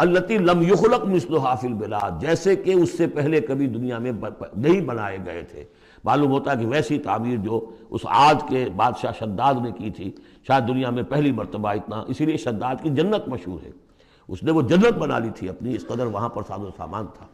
अल्लती lump युखलक मिसल हाफिल बिलाद जैसे कि उससे पहले कभी दुनिया में नहीं बनाए गए थे मालूम होता कि वैसी ताबीर जो उस आज के बादशाह शद्दाद ने की थी शायद दुनिया में पहली मरतबा इतना इसीलिए शद्दाद की जन्नत मशहूर है उसने वो जन्नत बना ली थी अपनी इस कदर वहाँ पर साजो सामान था